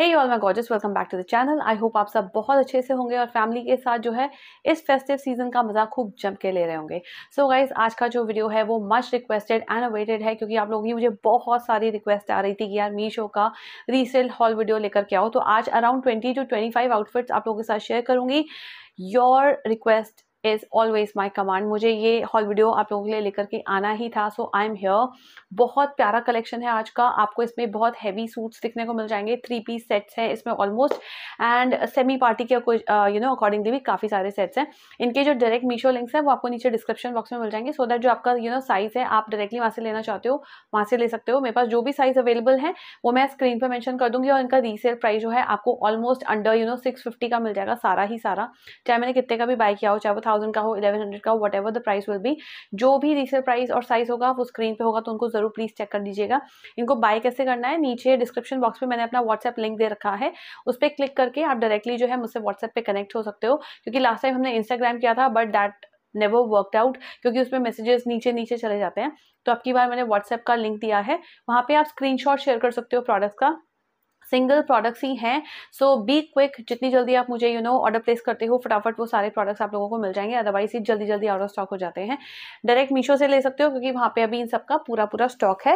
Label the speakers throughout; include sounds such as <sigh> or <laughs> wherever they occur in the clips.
Speaker 1: hey all my gorgeous welcome back to the channel I hope आप सब बहुत अच्छे से होंगे और फैमिली के साथ जो है इस फेस्टिव सीजन का मज़ा खूब जम के ले रहे होंगे सो so गाइज आज का जो वीडियो है वो मच रिक्वेस्टेड एंड अवेटेड है क्योंकि आप लोगों की मुझे बहुत सारी रिक्वेस्ट आ रही थी कि यार मीशो का रीसेल हॉल वीडियो लेकर के आओ तो आज around twenty two twenty five outfits आप लोगों के साथ शेयर करूंगी your request is always my command मुझे ये हॉल वीडियो आप लोगों के लिए लेकर के आना ही था सो आई एम हेयर बहुत प्यारा कलेक्शन है आज का आपको इसमें बहुत हैवी सूट्स दिखने को मिल जाएंगे थ्री पीस सेट्स हैं इसमें ऑलमोस्ट एंड सेमी पार्टी के कुछ यू नो अकॉर्डिंगली भी काफ़ी सारे सेट्स हैं इनके जो डायरेक्ट मीशो लिंक्स हैं वो आपको नीचे डिस्क्रिप्शन बॉक्स में मिल जाएंगे सो so दैट जो आपका यू नो साइज़ है आप डायरेक्टली वहाँ से लेना चाहते हो वहाँ से ले सकते हो मेरे पास जो भी साइज़ अवेलेबल है वो मैं स्क्रीन पर मैंशन कर दूँगी और इनका रीसेल प्राइस जो है आपको almost under you know six का मिल जाएगा सारा ही सारा चाहे मैंने कितने का भी बाय किया हो चाहे वो थाउजेंड का हो इलेवन हंड्रेड का हो whatever the price will भी जो भी रीसेल प्राइस और साइज होगा वो स्क्रीन पे होगा तो उनको ज़रूर प्लीज़ चेक कर दीजिएगा इनको बाय कैसे करना है नीचे डिस्क्रिप्शन बॉक्स में मैंने अपना व्हाट्सएप लिंक दे रखा है उस पर क्लिक करके आप डायरेक्टली जो है मुझसे व्हाट्सएप पे कनेक्ट हो सकते हो क्योंकि लास्ट टाइम हमने इंस्टाग्राम किया था but that never worked out क्योंकि उसमें मैसेजेस नीचे नीचे चले जाते हैं तो आपकी बार मैंने व्हाट्सएप का लिंक दिया है वहाँ पे आप स्क्रीनशॉट शेयर कर सकते हो प्रोडक्ट्स का सिंगल प्रोडक्ट्स ही हैं सो बी क्विक जितनी जल्दी आप मुझे यू नो ऑर्डर प्लेस करते हो फटाफट वो सारे प्रोडक्ट्स आप लोगों को मिल जाएंगे अदरवाइज ही जल्दी जल्दी आउट ऑफ स्टॉक हो जाते हैं डायरेक्ट मीशो से ले सकते हो क्योंकि वहाँ पे अभी इन सबका पूरा पूरा स्टॉक है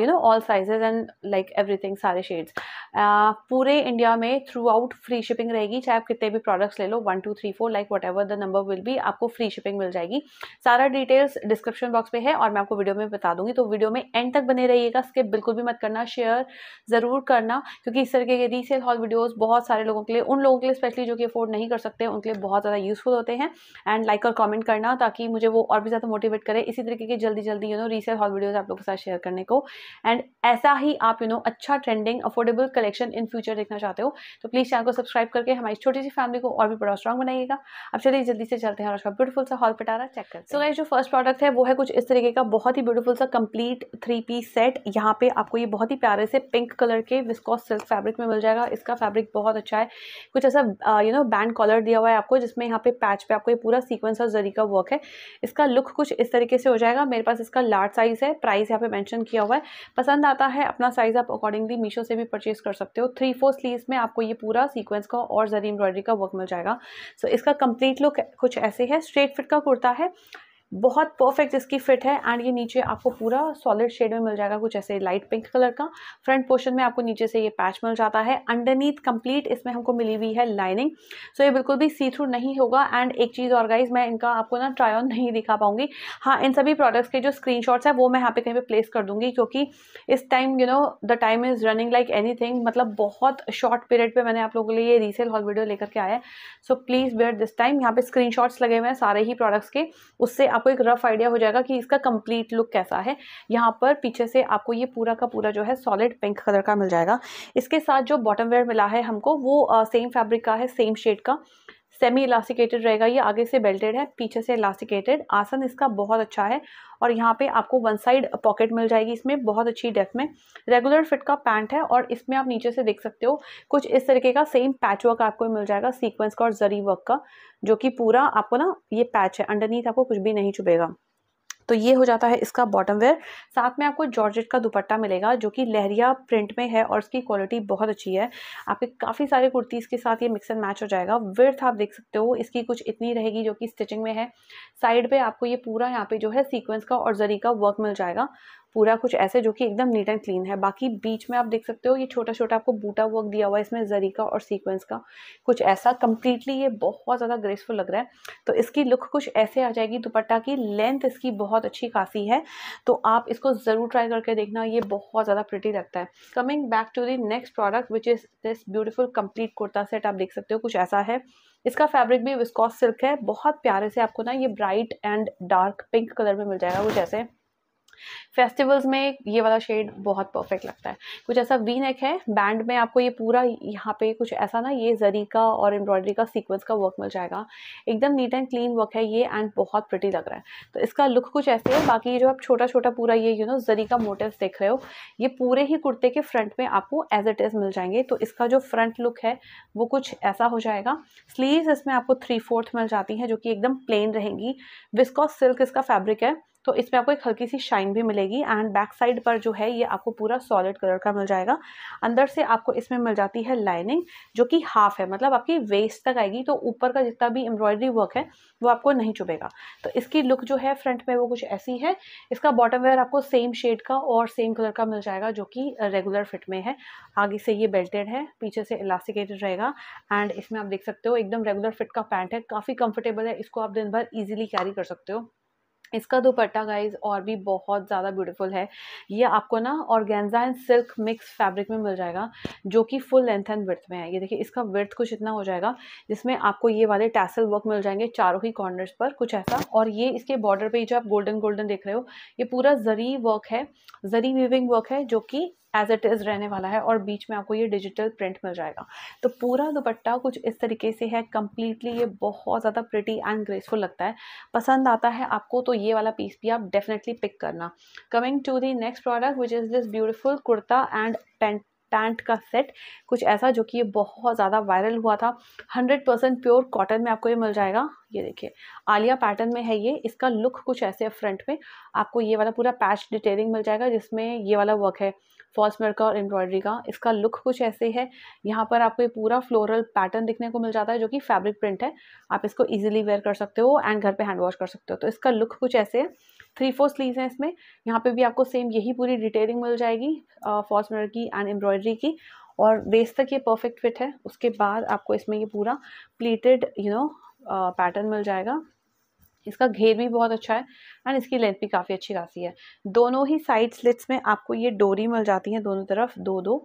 Speaker 1: you know all sizes and like everything सारे शेड्स uh, पूरे इंडिया में थ्रू आउट फ्री शिपिंग रहेगी चाहे आप कितने भी प्रोडक्ट्स ले लो one two three four like whatever the number will भी आपको फ्री शिपिंग मिल जाएगी सारा डिटेल्स डिस्क्रिप्शन बॉक्स में है और मैं आपको वीडियो में बता दूंगी तो वीडियो में एंड तक बने रहिएगा स्किप बिल्कुल भी मत करना शेयर ज़रूर करना क्योंकि इस तरीके के रीसेल हॉल वीडियोस बहुत सारे लोगों के लिए उन लोगों के लिए स्पेशली जो कि अफोर्ड नहीं कर सकते उनके लिए बहुत ज़्यादा यूज़फुल होते हैं एंड लाइक और कॉमेंट करना ताकि मुझे वो और भी ज़्यादा मोटिवेट करे इसी तरीके की जल्दी जल्दी you know resale haul videos आप लोगों के साथ शेयर करने को एंड ऐसा ही आप यू नो अच्छा trending affordable collection in future देखना चाहते हो तो प्लीज़ चैनल को सब्सक्राइब करके हमारी छोटी सी फैमिली को और भी बड़ा स्ट्रॉग बनाइएगा अब चलिए जल्दी से चलते हैं और उसका ब्यूटीफुल सा हॉल पटारा चेक करते हैं सो so, जो फर्स्ट प्रोडक्ट है वो है कुछ इस तरीके का बहुत ही ब्यूटीफुल सा कंप्लीट थ्री पीस सेट यहाँ पे आपको ये बहुत ही प्यारे से पिंक कलर के विस्कॉस सिल्क फैब्रिक में मिल जाएगा इसका फैब्रिक बहुत अच्छा है कुछ ऐसा यू नो बैंड कॉलर दिया हुआ है आपको जिसमें यहाँ पे पैच पे आपको ये पूरा सीक्वेंस और जरी का वर्क है इसका लुक कुछ इस तरीके से हो जाएगा मेरे पास इसका लार्ज साइज़ है प्राइस यहाँ पे मैंशन किया हुआ है पसंद आता है अपना साइज़ आप अकॉर्डिंगली मीशो से भी परचेज कर सकते हो थ्री फोर स्लीव में आपको ये पूरा सीक्वेंस का और जरी एम्ब्रॉयडरी का वर्क मिल जाएगा सो इसका कंप्लीट लुक कुछ ऐसे है स्ट्रेट फिट का कुर्ता है बहुत परफेक्ट इसकी फिट है एंड ये नीचे आपको पूरा सॉलिड शेड में मिल जाएगा कुछ ऐसे लाइट पिंक कलर का फ्रंट पोर्शन में आपको नीचे से ये पैच मिल जाता है अंडरनीथ कंप्लीट इसमें हमको मिली हुई है लाइनिंग सो so ये बिल्कुल भी सी थ्रू नहीं होगा एंड एक चीज़ और गाइज मैं इनका आपको ना ट्राई ऑन <laughs> नहीं दिखा पाऊंगी हाँ इन सभी प्रोडक्ट्स के जो स्क्रीन है वो मैं यहाँ पे कहीं पर प्लेस कर दूंगी क्योंकि इस time you know the time is running like any मतलब बहुत शॉर्ट पीरियड पर मैंने आप लोगों के लिए रीसेल हॉल वीडियो लेकर के आया है so please bet this time यहाँ पे स्क्रीन लगे हुए हैं सारे ही प्रोडक्ट्स के उससे आपको एक रफ आइडिया हो जाएगा कि इसका कंप्लीट लुक कैसा है यहाँ पर पीछे से आपको ये पूरा का पूरा जो है सॉलिड पिंक कलर का मिल जाएगा इसके साथ जो बॉटम वेयर मिला है हमको वो सेम फैब्रिक का है सेम शेड का सेमी इलास्टिकेटेड रहेगा ये आगे से बेल्टेड है पीछे से इलास्टिकेटेड आसन इसका बहुत अच्छा है और यहाँ पे आपको वन साइड पॉकेट मिल जाएगी इसमें बहुत अच्छी डेप्थ में रेगुलर फिट का पैंट है और इसमें आप नीचे से देख सकते हो कुछ इस तरीके का सेम पैच वर्क आपको मिल जाएगा सीक्वेंस का और जरी वर्क का जो कि पूरा आपको ना ये पैच है अंडरनीथ आपको कुछ भी नहीं चुभेगा तो ये हो जाता है इसका बॉटम वेयर साथ में आपको जॉर्जेट का दुपट्टा मिलेगा जो कि लहरिया प्रिंट में है और इसकी क्वालिटी बहुत अच्छी है आपके काफ़ी सारे कुर्तीज़ के साथ ये मिक्स एंड मैच हो जाएगा विर्थ आप देख सकते हो इसकी कुछ इतनी रहेगी जो कि स्टिचिंग में है साइड पर आपको ये पूरा यहाँ पर जो है सीक्वेंस का और जरी का वर्क मिल जाएगा पूरा कुछ ऐसे जो कि एकदम नीट एंड क्लीन है बाकी बीच में आप देख सकते हो ये छोटा छोटा आपको बूटा वर्क दिया हुआ है इसमें जरी का और सीक्वेंस का कुछ ऐसा कम्प्लीटली ये बहुत ज़्यादा ग्रेसफुल लग रहा है तो इसकी लुक कुछ ऐसे आ जाएगी दुपट्टा की लेंथ इसकी बहुत अच्छी खासी है तो आप इसको ज़रूर ट्राई करके देखना ये बहुत ज़्यादा प्रिटी लगता है coming back to the next product which is this beautiful complete kurta set आप देख सकते हो कुछ ऐसा है इसका फैब्रिक भी विस्कॉस सिल्क है बहुत प्यारे से आपको ना ये bright and dark pink colour में मिल जाएगा कुछ ऐसे फेस्टिवल्स में ये वाला शेड बहुत परफेक्ट लगता है कुछ ऐसा वी नेक है बैंड में आपको ये पूरा यहाँ पे कुछ ऐसा ना ये जरी का और एम्ब्रॉयडरी का सीक्वेंस का वर्क मिल जाएगा एकदम नीट एंड क्लीन वर्क है ये एंड बहुत प्रिटी लग रहा है तो इसका लुक कुछ ऐसे है बाकी ये जो आप छोटा छोटा पूरा ये यू नो जरी का मोटिव देख रहे हो ये पूरे ही कुर्ते के फ्रंट में आपको एज इट इज़ मिल जाएंगे तो इसका जो फ्रंट लुक है वो कुछ ऐसा हो जाएगा स्लीव इसमें आपको थ्री फोर्थ मिल जाती हैं जो कि एकदम प्लेन रहेंगी विस्कॉस सिल्क इसका फैब्रिक है तो इसमें आपको एक हल्की सी शाइन भी मिलेगी एंड बैक साइड पर जो है ये आपको पूरा सॉलिड कलर का मिल जाएगा अंदर से आपको इसमें मिल जाती है लाइनिंग जो कि हाफ है मतलब आपकी वेस्ट तक आएगी तो ऊपर का जितना भी एम्ब्रॉयडरी वर्क है वो आपको नहीं चुभेगा तो इसकी लुक जो है फ्रंट में वो कुछ ऐसी है इसका बॉटम वेयर आपको सेम शेड का और सेम कलर का मिल जाएगा जो कि रेगुलर फिट में है आगे से ये बेल्टेड है पीछे से इलास्टिकेटेड रहेगा एंड इसमें आप देख सकते हो एकदम रेगुलर फिट का पैंट है काफ़ी कंफर्टेबल है इसको आप दिन भर ईजिली कैरी कर सकते हो इसका दुपट्टा गाइज और भी बहुत ज़्यादा ब्यूटीफुल है ये आपको ना organza and silk mix fabric में मिल जाएगा जो कि फुल लेंथ एंड ब्रथ में है ये देखिए इसका ब्रथ कुछ इतना हो जाएगा जिसमें आपको ये वाले टैसल वर्क मिल जाएंगे चारों ही कॉर्नर्स पर कुछ ऐसा और ये इसके बॉर्डर ही जो आप गोल्डन गोल्डन देख रहे हो ये पूरा जरी वर्क है जरी वीविंग वर्क है जो कि एज इट इज़ रहने वाला है और बीच में आपको ये डिजिटल प्रिंट मिल जाएगा तो पूरा दुपट्टा कुछ इस तरीके से है कम्प्लीटली ये बहुत ज़्यादा प्रिटी एंड ग्रेसफुल लगता है पसंद आता है आपको तो ये वाला पीस भी आप डेफिनेटली पिक करना coming to the next product which is this beautiful kurta and pant pant का सेट कुछ ऐसा जो कि ये बहुत ज़्यादा वायरल हुआ था 100% परसेंट प्योर कॉटन में आपको ये मिल जाएगा ये देखिए आलिया पैटर्न में है ये इसका लुक कुछ ऐसे है फ्रंट में आपको ये वाला पूरा पैच डिटेलिंग मिल जाएगा जिसमें ये वाला वर्क है फॉल्स वर्क और एम्ब्रॉयडरी का इसका लुक कुछ ऐसे है यहाँ पर आपको ये पूरा फ्लोरल पैटर्न दिखने को मिल जाता है जो कि फैब्रिक प्रिंट है आप इसको ईजिली वेयर कर सकते हो एंड घर पे हैंड वॉश कर सकते हो तो इसका लुक कुछ ऐसे है थ्री फोर स्लीव्स हैं इसमें यहाँ पे भी आपको सेम यही पूरी डिटेलिंग मिल जाएगी फॉल्स मिरर की एंड एम्ब्रॉयडरी की और वेस्ट तक ये परफेक्ट फिट है उसके बाद आपको इसमें ये पूरा प्लीटेड यू नो पैटर्न मिल जाएगा इसका घेर भी बहुत अच्छा है एंड इसकी लेंथ भी काफ़ी अच्छी खासी है दोनों ही साइड स्लिट्स में आपको ये डोरी मिल जाती है दोनों तरफ दो दो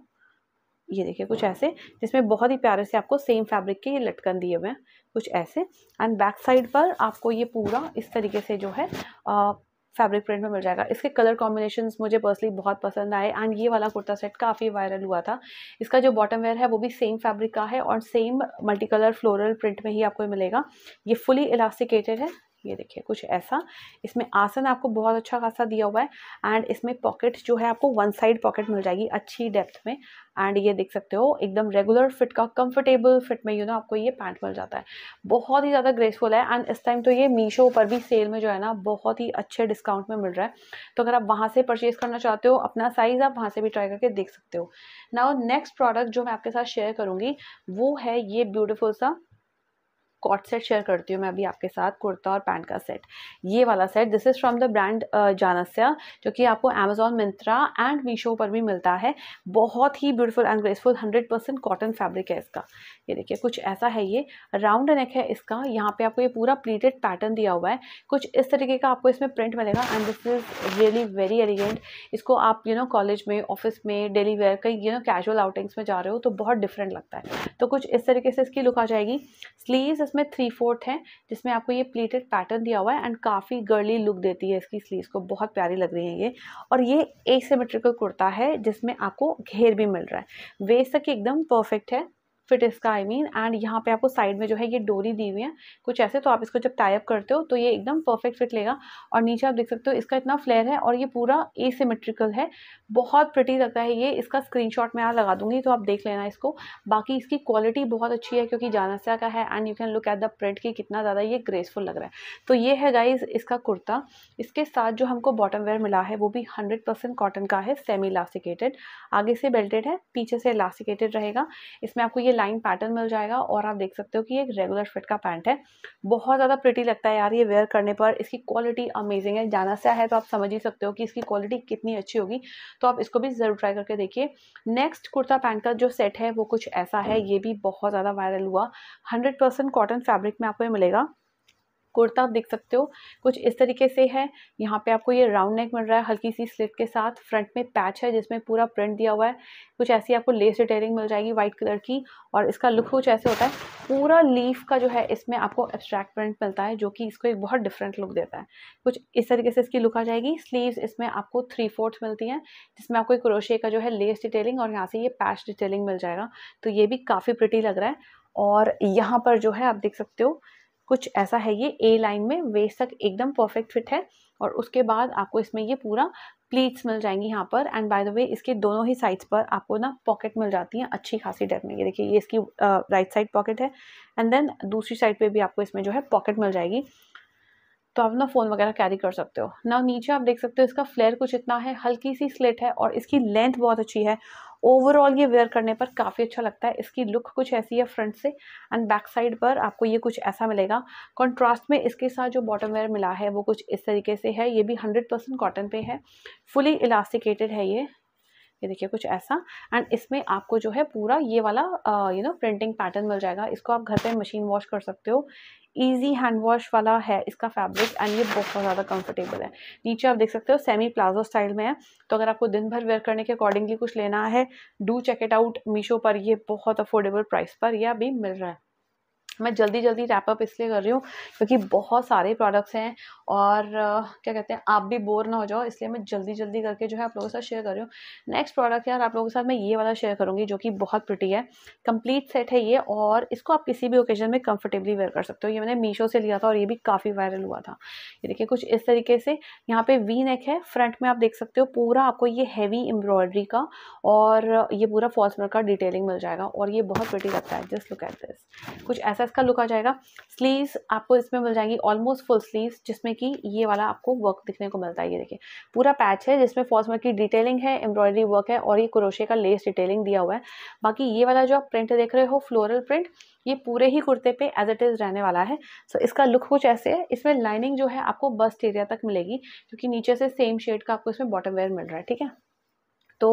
Speaker 1: ये देखिए कुछ ऐसे जिसमें बहुत ही प्यारे से आपको सेम फैब्रिक के ये लटकन दिए हुए हैं कुछ ऐसे एंड बैक साइड पर आपको ये पूरा इस तरीके से जो है आ, फैब्रिक प्रिंट में मिल जाएगा इसके कलर कॉम्बिनेशन मुझे पर्सनली बहुत पसंद आए एंड ये वाला कुर्ता सेट काफ़ी वायरल हुआ था इसका जो बॉटम वेयर है वो भी सेम फैब्रिक का है और same multi colour floral print में ही आपको मिलेगा ये फुली इलास्टिकेटेड है ये देखिए कुछ ऐसा इसमें आसन आपको बहुत अच्छा खासा दिया हुआ है एंड इसमें पॉकेट जो है आपको वन साइड पॉकेट मिल जाएगी अच्छी डेप्थ में एंड ये देख सकते हो एकदम रेगुलर फिट का कंफर्टेबल फिट में यू नो आपको ये पैंट मिल जाता है बहुत ही ज़्यादा ग्रेसफुल है एंड इस टाइम तो ये मीशो पर भी सेल में जो है ना बहुत ही अच्छे डिस्काउंट में मिल रहा है तो अगर आप वहाँ से परचेज़ करना चाहते हो अपना साइज़ आप वहाँ से भी ट्राई करके देख सकते हो नाउ नेक्स्ट प्रोडक्ट जो मैं आपके साथ शेयर करूँगी वो है ये ब्यूटिफुल सा कॉट सेट शेयर करती हूँ मैं अभी आपके साथ कुर्ता और पैंट का सेट ये वाला set this is from the brand Janasya जो कि आपको अमेजोन मिंत्रा एंड मीशो पर भी मिलता है बहुत ही beautiful and graceful hundred percent cotton fabric है इसका ये देखिए कुछ ऐसा है ये राउंड नेक है इसका यहाँ पे आपको ये पूरा प्लीटेड पैटर्न दिया हुआ है कुछ इस तरीके का आपको इसमें प्रिंट मिलेगा and this is really very elegant इसको आप यू नो कॉलेज में ऑफिस में डेली वेयर कहीं यू नो कैजुअल आउटिंग्स में जा रहे हो तो बहुत डिफरेंट लगता है तो कुछ इस तरीके से इसकी लुक आ जाएगी स्लीव इसमें थ्री फोर्थ है जिसमें आपको ये प्लीटेड पैटर्न दिया हुआ है एंड काफ़ी गर्ली लुक देती है इसकी स्लीव्स को बहुत प्यारी लग रही है ये और ये एसेमेट्रिकल कुर्ता है जिसमें आपको घेर भी मिल रहा है वेस्ट तक एकदम परफेक्ट है फिट इसका आई मीन एंड यहाँ पे आपको साइड में जो है ये डोरी दी हुई है कुछ ऐसे तो आप इसको जब टाइप करते हो तो ये एकदम परफेक्ट फिट लेगा और नीचे आप देख सकते हो इसका इतना फ्लेयर है और ये पूरा एसिमेट्रिकल है बहुत प्रटी लगता है ये इसका स्क्रीनशॉट मैं यहाँ लगा दूंगी तो आप देख लेना इसको बाकी इसकी क्वालिटी बहुत अच्छी है क्योंकि जानासा का है and you can look at the print कि कितना ज़्यादा ये ग्रेसफुल लग रहा है तो ये है गाइज इसका कुर्ता इसके साथ जो हमको बॉटम वेयर मिला है वो भी हंड्रेड परसेंट कॉटन का है सेमी इलास्टिकेटेड आगे से बेल्टेड है पीछे से इलास्टिकेटेड रहेगा इसमें आपको ये ये लाइन पैटर्न मिल जाएगा और आप देख सकते हो कि एक रेगुलर फिट का पैंट है बहुत ज़्यादा प्रिटी लगता है यार ये वेयर करने पर इसकी क्वालिटी अमेजिंग है जाना सा है तो आप समझ ही सकते हो कि इसकी क्वालिटी कितनी अच्छी होगी तो आप इसको भी ज़रूर ट्राई करके देखिए नेक्स्ट कुर्ता पैंट का जो सेट है वो कुछ ऐसा है ये भी बहुत ज़्यादा वायरल हुआ हंड्रेड कॉटन फैब्रिक में आपको ये मिलेगा कुर्ता आप देख सकते हो कुछ इस तरीके से है यहाँ पे आपको ये राउंड नेक मिल रहा है हल्की सी स्लिट के साथ फ्रंट में पैच है जिसमें पूरा प्रिंट दिया हुआ है कुछ ऐसी आपको लेस डिटेलिंग मिल जाएगी वाइट कलर की और इसका लुक कुछ ऐसे होता है पूरा लीफ का जो है इसमें आपको एब्स्ट्रैक्ट प्रिंट मिलता है जो कि इसको एक बहुत डिफरेंट लुक देता है कुछ इस तरीके से इसकी लुक आ जाएगी स्लीव्स इसमें आपको थ्री फोर्थ मिलती हैं जिसमें आपको एक क्रोशे का जो है लेस डिटेलिंग और यहाँ से ये पैच डिटेलिंग मिल जाएगा तो ये भी काफ़ी प्रिटी लग रहा है और यहाँ पर जो है आप देख सकते हो कुछ ऐसा है ये ए लाइन में वेस्ट तक एकदम परफेक्ट फिट है और उसके बाद आपको इसमें ये पूरा प्लीट्स मिल जाएंगी यहाँ पर एंड बाय द वे इसके दोनों ही साइड्स पर आपको ना पॉकेट मिल जाती हैं अच्छी खासी डेप में ये देखिए ये इसकी राइट साइड पॉकेट है एंड देन दूसरी साइड पे भी आपको इसमें जो है पॉकेट मिल जाएगी तो आप ना फ़ोन वगैरह कैरी कर सकते हो ना नीचे आप देख सकते हो इसका फ्लेयर कुछ इतना है हल्की सी स्लेट है और इसकी लेंथ बहुत अच्छी है ओवरऑल ये वेयर करने पर काफ़ी अच्छा लगता है इसकी लुक कुछ ऐसी है फ्रंट से एंड बैक साइड पर आपको ये कुछ ऐसा मिलेगा कॉन्ट्रास्ट में इसके साथ जो बॉटम वेयर मिला है वो कुछ इस तरीके से है ये भी हंड्रेड परसेंट कॉटन पे है फुली इलास्टिकेटेड है ये ये देखिए कुछ ऐसा एंड इसमें आपको जो है पूरा ये वाला यू नो प्रिंटिंग पैटर्न मिल जाएगा इसको आप घर पे मशीन वॉश कर सकते हो ईजी हैंड वॉश वाला है इसका फैब्रिक एंड ये बहुत ज़्यादा कंफर्टेबल है नीचे आप देख सकते हो सेमी प्लाजो स्टाइल में है तो अगर आपको दिन भर वेयर करने के अकॉर्डिंगली कुछ लेना है do check it out Meesho पर ये बहुत अफोर्डेबल प्राइस पर यह अभी मिल रहा है मैं जल्दी जल्दी रैपअप इसलिए कर रही हूँ क्योंकि बहुत सारे प्रोडक्ट्स हैं और क्या कहते हैं आप भी बोर ना हो जाओ इसलिए मैं जल्दी जल्दी करके जो है आप लोगों के साथ शेयर कर रही हूँ नेक्स्ट प्रोडक्ट यार आप लोगों के साथ मैं ये वाला शेयर करूँगी जो कि बहुत प्रटी है कम्प्लीट सेट है ये और इसको आप किसी भी ओकेजन में कंफर्टेबली वेयर कर सकते हो ये मैंने मीशो से लिया था और ये भी काफ़ी वायरल हुआ था ये देखिए कुछ इस तरीके से यहाँ पर वी नेक है फ्रंट में आप देख सकते हो पूरा आपको ये हैवी एम्ब्रॉयडरी का और ये पूरा फॉल्स का डिटेलिंग मिल जाएगा और ये बहुत प्रटी लगता है जस्ट लुक एट दिस कुछ ऐसा गॉर्जस का लुक आ जाएगा स्लीव्स आपको इसमें मिल जाएंगी ऑलमोस्ट फुल स्लीव्स जिसमें कि ये वाला आपको वर्क दिखने को मिलता है ये देखिए पूरा पैच है जिसमें फॉल्स वर्क की डिटेलिंग है एम्ब्रॉयडरी वर्क है और ये क्रोशे का लेस डिटेलिंग दिया हुआ है बाकी ये वाला जो आप प्रिंट देख रहे हो फ्लोरल प्रिंट ये पूरे ही कुर्ते पे एज इट इज़ रहने वाला है सो so, इसका लुक कुछ ऐसे है इसमें लाइनिंग जो है आपको बस्ट एरिया तक मिलेगी क्योंकि नीचे से सेम शेड का आपको इसमें बॉटम वेयर मिल रहा है ठीक है तो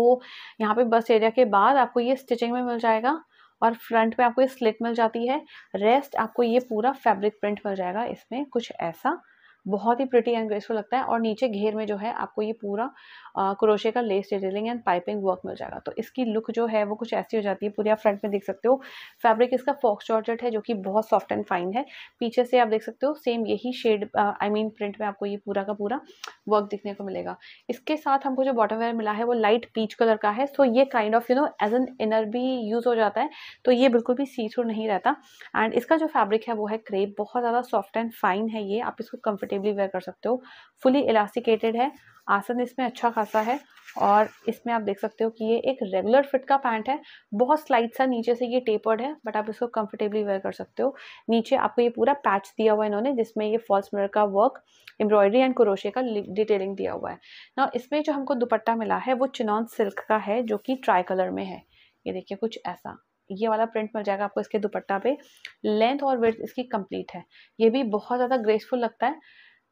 Speaker 1: यहाँ पे बस्ट एरिया के बाद आपको ये स्टिचिंग में मिल जाएगा और फ्रंट में आपको ये स्लिट मिल जाती है रेस्ट आपको ये पूरा फैब्रिक प्रिंट मिल जाएगा इसमें कुछ ऐसा बहुत ही प्रिटी एंड ग्रेसफुल लगता है और नीचे घेर में जो है आपको ये पूरा क्रोशे का lace detailing and piping work मिल जाएगा तो इसकी लुक जो है वो कुछ ऐसी हो जाती है पूरी आप फ्रंट में देख सकते हो फैब्रिक इसका फॉक्स जॉर्जेट है जो कि बहुत सॉफ्ट एंड फाइन है पीछे से आप देख सकते हो सेम यही शेड आई मीन प्रिंट में आपको ये पूरा का पूरा वर्क दिखने को मिलेगा इसके साथ हमको जो बॉटम वेयर मिला है वो लाइट पीच कलर का है सो ये kind of you know as an inner भी यूज़ हो जाता है तो ये बिल्कुल भी सी थ्रू नहीं रहता एंड इसका जो फैब्रिक है वो है क्रेप बहुत ज़्यादा सॉफ्ट एंड फाइन है ये आप इसको कंफर्टेबल कंफर्टेबली वेयर कर सकते हो फुली इलास्टिकेटेड है आसन इसमें अच्छा खासा है और इसमें आप देख सकते हो कि ये एक रेगुलर फिट का पैंट है बहुत स्लाइट सा नीचे से ये टेपर्ड है बट आप इसको कंफर्टेबली वेयर कर सकते हो नीचे आपको ये पूरा पैच दिया हुआ है इन्होंने जिसमें ये फॉल्स मिरर का वर्क एम्ब्रॉयडरी एंड क्रोशे का डिटेलिंग दिया हुआ है ना इसमें जो हमको दुपट्टा मिला है वो चिनॉन सिल्क का है जो कि ट्राई कलर में है ये देखिए कुछ ऐसा ये वाला प्रिंट मिल जाएगा आपको इसके दुपट्टा पे लेंथ और विर्थ इसकी कंप्लीट है ये भी बहुत ज़्यादा ग्रेसफुल लगता है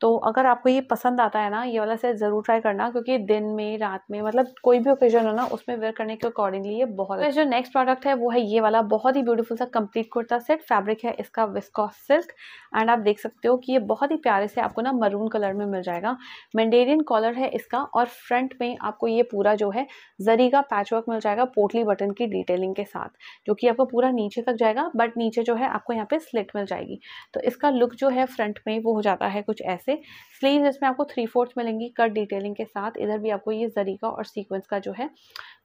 Speaker 1: तो अगर आपको ये पसंद आता है ना ये वाला सेट ज़रूर ट्राई करना क्योंकि दिन में रात में मतलब कोई भी ओकेजन हो ना उसमें वेयर करने के अकॉर्डिंगली ये बहुत अच्छा अच्छा, जो नेक्स्ट प्रोडक्ट है वो है ये वाला बहुत ही ब्यूटीफुल सा कंप्लीट कुर्ता सेट फैब्रिक है इसका विस्कॉस सिल्क एंड आप देख सकते हो कि ये बहुत ही प्यारे से आपको ना मरून कलर में मिल जाएगा मैंडेरियन कॉलर है इसका और फ्रंट में आपको ये पूरा जो है जरी का पैचवर्क मिल जाएगा पोटली बटन की डिटेलिंग के साथ जो कि आपको पूरा नीचे तक जाएगा बट नीचे जो है आपको यहाँ पे स्लिट मिल जाएगी तो इसका लुक जो है फ्रंट में वो हो जाता है कुछ ऐसा से स्लीव इसमें आपको थ्री फोर्थ मिलेंगी कट डिटेलिंग के साथ इधर भी आपको ये जरी का और सीक्वेंस का जो है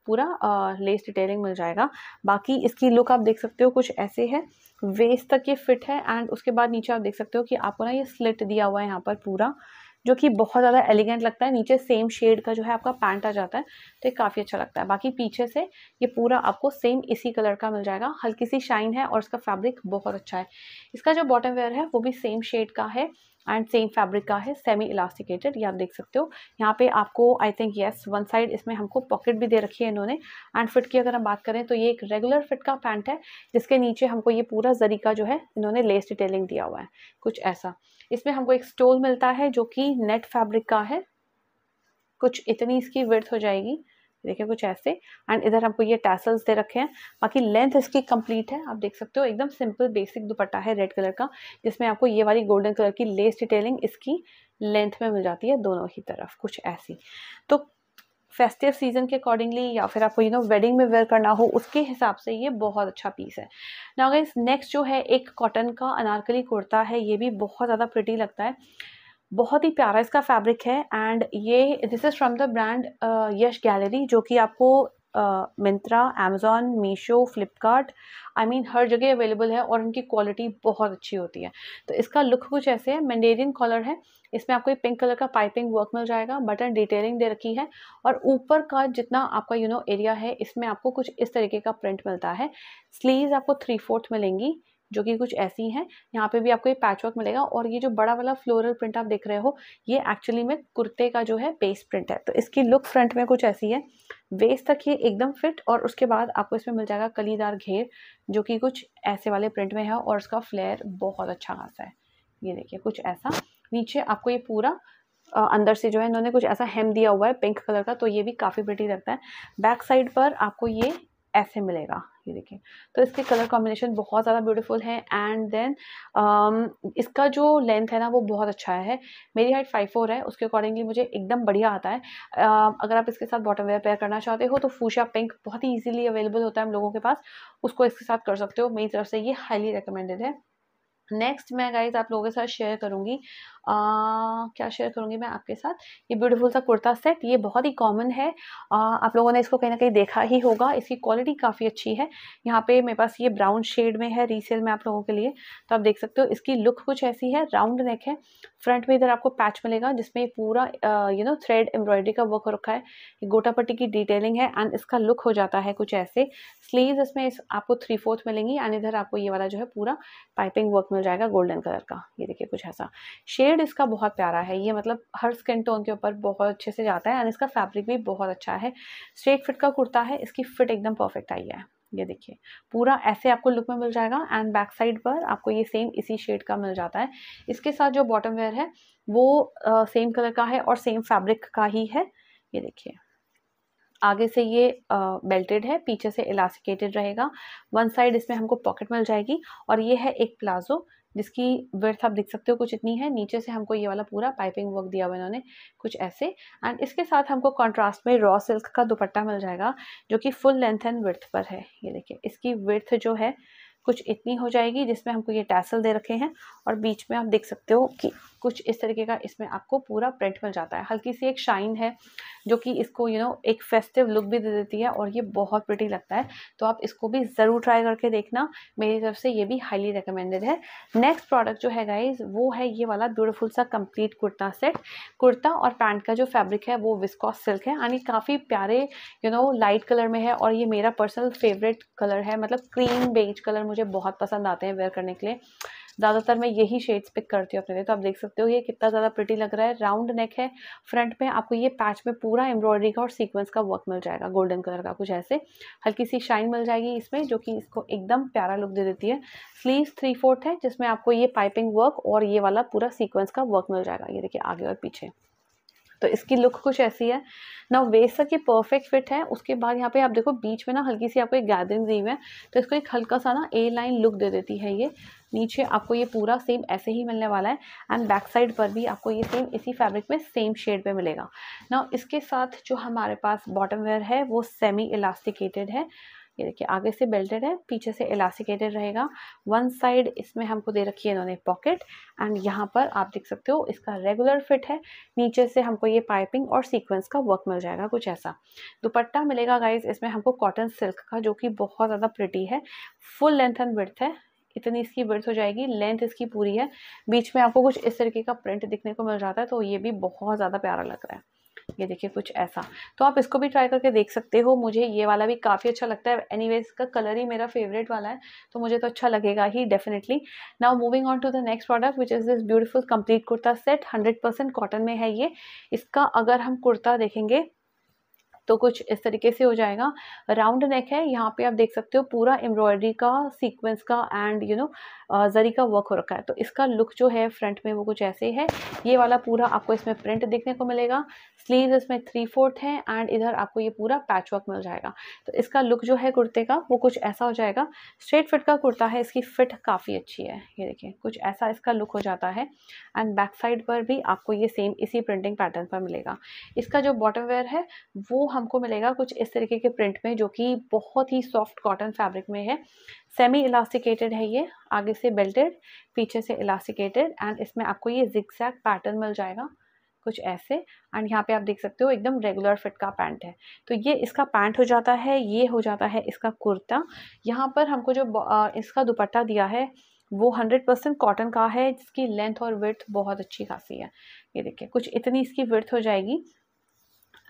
Speaker 1: पूरा लेस डिटेलिंग मिल जाएगा बाकी इसकी लुक आप देख सकते हो कुछ ऐसे है वेस्ट तक ये फिट है एंड उसके बाद नीचे आप देख सकते हो कि आपको ना ये स्लिट दिया हुआ है यहाँ पर पूरा जो कि बहुत ज़्यादा एलिगेंट लगता है नीचे सेम शेड का जो है आपका पैंट आ जाता है तो ये काफ़ी अच्छा लगता है बाकी पीछे से ये पूरा आपको सेम इसी कलर का मिल जाएगा हल्की सी शाइन है और इसका फैब्रिक बहुत अच्छा है इसका जो बॉटम वेयर है वो भी सेम शेड का है एंड सेम फैब्रिक का है सेमी इलास्टिकेटेड ये आप देख सकते हो यहाँ पे आपको I think yes one side इसमें हमको पॉकेट भी दे रखी है इन्होंने एंड फिट की अगर हम बात करें तो ये एक रेगुलर फिट का पैंट है जिसके नीचे हमको ये पूरा जरी का जो है इन्होंने लेस डिटेलिंग दिया हुआ है कुछ ऐसा इसमें हमको एक स्टोल मिलता है जो कि नेट फैब्रिक का है कुछ इतनी इसकी विर्थ हो जाएगी देखिए कुछ ऐसे एंड इधर हमको ये टैसल्स दे रखे हैं बाकी लेंथ इसकी कंप्लीट है आप देख सकते हो एकदम सिंपल बेसिक दुपट्टा है रेड कलर का जिसमें आपको ये वाली गोल्डन कलर की लेस डिटेलिंग इसकी लेंथ में मिल जाती है दोनों ही तरफ कुछ ऐसी तो फेस्टिव सीजन के अकॉर्डिंगली या फिर आपको यू नो वेडिंग में वेयर करना हो उसके हिसाब से ये बहुत अच्छा पीस है नागर नेक्स्ट जो है एक कॉटन का अनारकली कुर्ता है ये भी बहुत ज़्यादा प्रिटी लगता है बहुत ही प्यारा इसका फैब्रिक है एंड ये this is from the brand Yash gallery जो कि आपको Myntra Amazon Meesho Flipkart I mean हर जगह अवेलेबल है और उनकी क्वालिटी बहुत अच्छी होती है तो इसका लुक कुछ ऐसे है मैंडेरियन कॉलर है इसमें आपको एक पिंक कलर का पाइपिंग वर्क मिल जाएगा बटन डिटेलिंग दे रखी है और ऊपर का जितना आपका यू नो एरिया है इसमें आपको कुछ इस तरीके का प्रिंट मिलता है स्लीव आपको थ्री फोर्थ मिलेंगी जो कि कुछ ऐसी हैं यहाँ पे भी आपको ये पैचवर्क मिलेगा और ये जो बड़ा वाला फ्लोरल प्रिंट आप देख रहे हो ये एक्चुअली में कुर्ते का जो है बेस प्रिंट है तो इसकी लुक फ्रंट में कुछ ऐसी है वेस्ट तक ये एकदम फिट और उसके बाद आपको इसमें मिल जाएगा कलीदार घेर जो कि कुछ ऐसे वाले प्रिंट में है और उसका फ्लेयर बहुत अच्छा खासा है ये देखिए कुछ ऐसा नीचे आपको ये पूरा अंदर से जो है इन्होंने कुछ ऐसा हेम दिया हुआ है पिंक कलर का तो ये भी काफ़ी प्रिटी लगता है बैक साइड पर आपको ये ऐसे मिलेगा ये देखिए तो इसके कलर कॉम्बिनेशन बहुत ज़्यादा ब्यूटीफुल है एंड देन um, इसका जो लेंथ है ना वो बहुत अच्छा है मेरी हाइट फाइव फोर है उसके अकॉर्डिंगली मुझे एकदम बढ़िया आता है uh, अगर आप इसके साथ बॉटम वेयर पेयर करना चाहते हो तो फूशा पिंक बहुत ही ईजिली अवेलेबल होता है हम लोगों के पास उसको इसके साथ कर सकते हो मेरी तरफ से ये हाईली रिकमेंडेड है नेक्स्ट मैं गाइज आप लोगों के साथ शेयर करूँगी आ, क्या शेयर करूँगी मैं आपके साथ ये ब्यूटीफुल सा कुर्ता सेट ये बहुत ही कॉमन है आ, आप लोगों ने इसको कहीं ना कहीं देखा ही होगा इसकी क्वालिटी काफ़ी अच्छी है यहाँ पे मेरे पास ये ब्राउन शेड में है रीसेल में आप लोगों के लिए तो आप देख सकते हो इसकी लुक कुछ ऐसी है राउंड नेक है फ्रंट में इधर आपको पैच मिलेगा जिसमें पूरा यू नो थ्रेड एम्ब्रॉयडरी का वर्क रखा है गोटापट्टी की डिटेलिंग है एंड इसका लुक हो जाता है कुछ ऐसे स्लीव इसमें इस, आपको थ्री फोर्थ मिलेंगी एंड इधर आपको ये वाला जो है पूरा पाइपिंग वर्क मिल जाएगा गोल्डन कलर का ये देखिए कुछ ऐसा शेड शेड इसका बहुत प्यारा है ये मतलब हर स्किन टोन के ऊपर बहुत अच्छे से जाता है एंड इसका फैब्रिक भी बहुत अच्छा है स्ट्रेट फिट का कुर्ता है इसकी फिट एकदम परफेक्ट आई है ये देखिए पूरा ऐसे आपको लुक में मिल जाएगा एंड बैक साइड पर आपको ये सेम इसी शेड का मिल जाता है इसके साथ जो बॉटम वेयर है वो सेम सेम कलर का है और सेम फैब्रिक का ही है ये देखिए आगे से ये बेल्टेड है पीछे से इलास्टिकेटेड रहेगा वन साइड इसमें हमको पॉकेट मिल जाएगी और ये है एक प्लाजो जिसकी वर्थ आप देख सकते हो कुछ इतनी है नीचे से हमको ये वाला पूरा पाइपिंग वर्क दिया हुआ इन्होंने कुछ ऐसे एंड इसके साथ हमको कॉन्ट्रास्ट में रॉ सिल्क का दुपट्टा मिल जाएगा जो कि फुल लेंथ एंड वर्थ पर है ये देखिए इसकी वर्थ जो है कुछ इतनी हो जाएगी जिसमें हमको ये टैसल दे रखे हैं और बीच में आप देख सकते हो कि कुछ इस तरीके का इसमें आपको पूरा प्रिंट मिल जाता है हल्की सी एक शाइन है जो कि इसको यू you नो know, एक फेस्टिव लुक भी दे देती है और ये बहुत प्रिटी लगता है तो आप इसको भी ज़रूर ट्राई करके देखना मेरी तरफ से ये भी हाईली रिकमेंडेड है नेक्स्ट प्रोडक्ट जो है गाइज वो है ये वाला ब्यूटिफुल सा कंप्लीट कुर्ता सेट कुर्ता और पैंट का जो फैब्रिक है वो विस्कॉस सिल्क है यानी काफ़ी प्यारे यू नो लाइट कलर में है और ये मेरा पर्सनल फेवरेट कलर है मतलब क्रीम बेज कलर मुझे बहुत पसंद आते हैं वेयर करने के लिए ज़्यादातर मैं यही शेड्स पिक करती हूँ अपने लिए तो आप देख सकते हो ये कितना ज़्यादा प्रिटी लग रहा है राउंड नेक है फ्रंट में आपको ये पैच में पूरा एम्ब्रॉयडरी का और सीक्वेंस का वर्क मिल जाएगा गोल्डन कलर का कुछ ऐसे हल्की सी शाइन मिल जाएगी इसमें जो कि इसको एकदम प्यारा लुक दे देती है स्लीव थ्री फोर्थ है जिसमें आपको ये पाइपिंग वर्क और ये वाला पूरा सीक्वेंस का वर्क मिल जाएगा ये देखिए आगे और पीछे तो इसकी लुक कुछ ऐसी है ना तक की परफेक्ट फिट है उसके बाद यहाँ पे आप देखो बीच में ना हल्की सी आपको एक गैदरिंग दी हुई है तो इसको एक हल्का सा ना ए लाइन लुक दे देती है ये नीचे आपको ये पूरा सेम ऐसे ही मिलने वाला है एंड बैक साइड पर भी आपको ये सेम इसी फैब्रिक में सेम शेड पे मिलेगा ना इसके साथ जो हमारे पास बॉटम वेयर है वो सेमी इलास्टिकेटेड है ये देखिए आगे से बेल्टेड है पीछे से इलास्टिकेटेड रहेगा वन साइड इसमें हमको दे रखी है इन्होंने पॉकेट एंड यहाँ पर आप देख सकते हो इसका रेगुलर फिट है नीचे से हमको ये पाइपिंग और सीक्वेंस का वर्क मिल जाएगा कुछ ऐसा दुपट्टा मिलेगा गाइज इसमें हमको कॉटन सिल्क का जो कि बहुत ज़्यादा प्रिटी है फुल लेंथ एंड विर्थ है इतनी इसकी बर्थ हो जाएगी लेंथ इसकी पूरी है बीच में आपको कुछ इस तरीके का प्रिंट दिखने को मिल जाता है तो ये भी बहुत ज़्यादा प्यारा लग रहा है ये देखिए कुछ ऐसा तो आप इसको भी ट्राई करके देख सकते हो मुझे ये वाला भी काफ़ी अच्छा लगता है एनी इसका कलर ही मेरा फेवरेट वाला है तो मुझे तो अच्छा लगेगा ही definitely now moving on to the next product which is this beautiful complete kurta set hundred percent cotton में है ये इसका अगर हम कुर्ता देखेंगे तो कुछ इस तरीके से हो जाएगा राउंड नेक है यहाँ पे आप देख सकते हो पूरा एम्ब्रॉयडरी का सीक्वेंस का एंड यू नो जरी का वर्क हो रखा है तो इसका लुक जो है फ्रंट में वो कुछ ऐसे है ये वाला पूरा आपको इसमें प्रिंट देखने को मिलेगा स्लीव इसमें थ्री फोर्थ है एंड इधर आपको ये पूरा पैच वर्क मिल जाएगा तो इसका लुक जो है कुर्ते का वो कुछ ऐसा हो जाएगा स्ट्रेट फिट का कुर्ता है इसकी फिट काफ़ी अच्छी है ये देखिए कुछ ऐसा इसका लुक हो जाता है एंड बैक साइड पर भी आपको ये सेम इसी प्रिंटिंग पैटर्न पर मिलेगा इसका जो बॉटम वेयर है वो हम हमको मिलेगा कुछ इस तरीके के प्रिंट में जो कि बहुत ही सॉफ्ट कॉटन फैब्रिक में है सेमी इलास्टिकेटेड है ये आगे से बेल्टेड पीछे से इलास्टिकेटेड एंड इसमें आपको ये जिक्सैक पैटर्न मिल जाएगा कुछ ऐसे एंड यहाँ पे आप देख सकते हो एकदम रेगुलर फिट का पैंट है तो ये इसका पैंट हो जाता है ये हो जाता है इसका कुर्ता यहाँ पर हमको जो इसका दुपट्टा दिया है वो हंड्रेड परसेंट कॉटन का है जिसकी लेंथ और विर्थ बहुत अच्छी खासी है ये देखिए कुछ इतनी इसकी विर्थ हो जाएगी